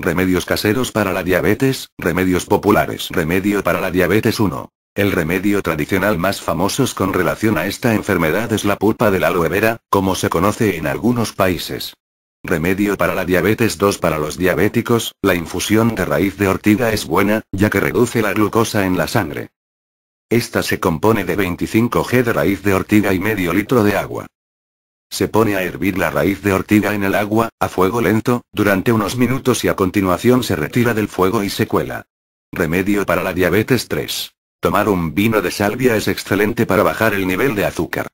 Remedios caseros para la diabetes, remedios populares. Remedio para la diabetes 1. El remedio tradicional más famoso con relación a esta enfermedad es la pulpa de la aloe vera, como se conoce en algunos países. Remedio para la diabetes 2 Para los diabéticos, la infusión de raíz de ortiga es buena, ya que reduce la glucosa en la sangre. Esta se compone de 25 g de raíz de ortiga y medio litro de agua. Se pone a hervir la raíz de ortiga en el agua, a fuego lento, durante unos minutos y a continuación se retira del fuego y se cuela. Remedio para la diabetes 3. Tomar un vino de salvia es excelente para bajar el nivel de azúcar.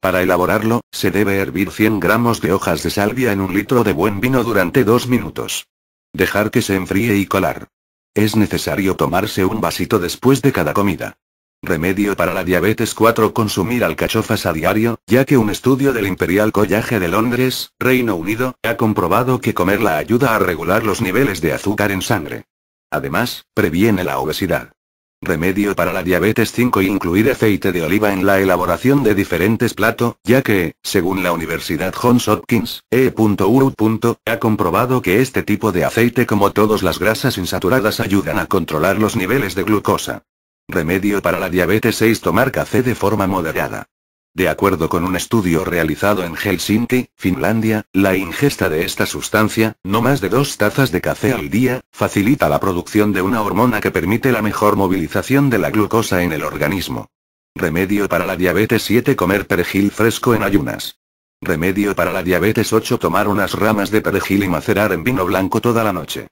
Para elaborarlo, se debe hervir 100 gramos de hojas de salvia en un litro de buen vino durante 2 minutos. Dejar que se enfríe y colar. Es necesario tomarse un vasito después de cada comida. Remedio para la diabetes 4 Consumir alcachofas a diario, ya que un estudio del Imperial College de Londres, Reino Unido, ha comprobado que comerla ayuda a regular los niveles de azúcar en sangre. Además, previene la obesidad. Remedio para la diabetes 5 Incluir aceite de oliva en la elaboración de diferentes platos, ya que, según la Universidad Johns Hopkins, E.U. E ha comprobado que este tipo de aceite como todas las grasas insaturadas ayudan a controlar los niveles de glucosa. Remedio para la diabetes 6 Tomar café de forma moderada. De acuerdo con un estudio realizado en Helsinki, Finlandia, la ingesta de esta sustancia, no más de dos tazas de café al día, facilita la producción de una hormona que permite la mejor movilización de la glucosa en el organismo. Remedio para la diabetes 7 Comer perejil fresco en ayunas. Remedio para la diabetes 8 Tomar unas ramas de perejil y macerar en vino blanco toda la noche.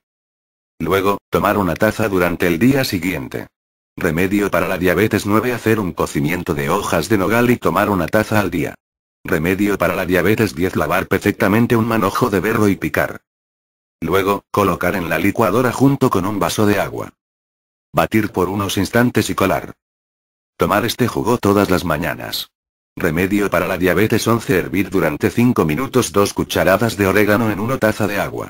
Luego, tomar una taza durante el día siguiente. Remedio para la diabetes 9 hacer un cocimiento de hojas de nogal y tomar una taza al día. Remedio para la diabetes 10 lavar perfectamente un manojo de berro y picar. Luego, colocar en la licuadora junto con un vaso de agua. Batir por unos instantes y colar. Tomar este jugo todas las mañanas. Remedio para la diabetes 11 hervir durante 5 minutos 2 cucharadas de orégano en una taza de agua.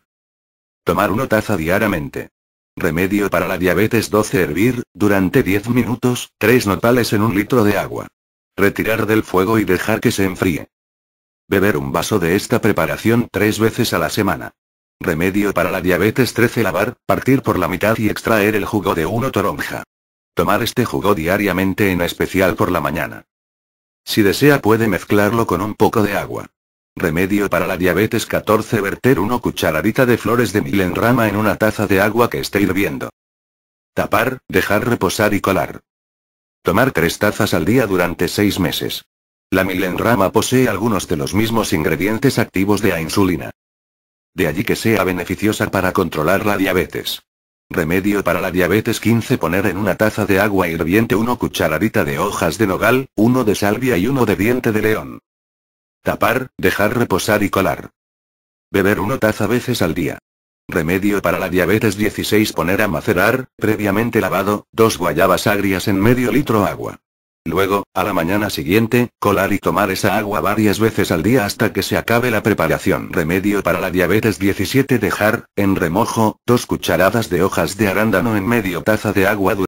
Tomar una taza diariamente. Remedio para la diabetes 12 hervir, durante 10 minutos, 3 nopales en un litro de agua. Retirar del fuego y dejar que se enfríe. Beber un vaso de esta preparación tres veces a la semana. Remedio para la diabetes 13 lavar, partir por la mitad y extraer el jugo de una toronja. Tomar este jugo diariamente en especial por la mañana. Si desea puede mezclarlo con un poco de agua. Remedio para la diabetes 14 Verter 1 cucharadita de flores de milenrama en una taza de agua que esté hirviendo. Tapar, dejar reposar y colar. Tomar tres tazas al día durante seis meses. La milenrama posee algunos de los mismos ingredientes activos de la insulina. De allí que sea beneficiosa para controlar la diabetes. Remedio para la diabetes 15 Poner en una taza de agua hirviente 1 cucharadita de hojas de nogal, uno de salvia y uno de diente de león. Tapar, dejar reposar y colar. Beber una taza veces al día. Remedio para la diabetes 16 poner a macerar, previamente lavado, dos guayabas agrias en medio litro agua. Luego, a la mañana siguiente, colar y tomar esa agua varias veces al día hasta que se acabe la preparación. Remedio para la diabetes 17 dejar, en remojo, dos cucharadas de hojas de arándano en medio taza de agua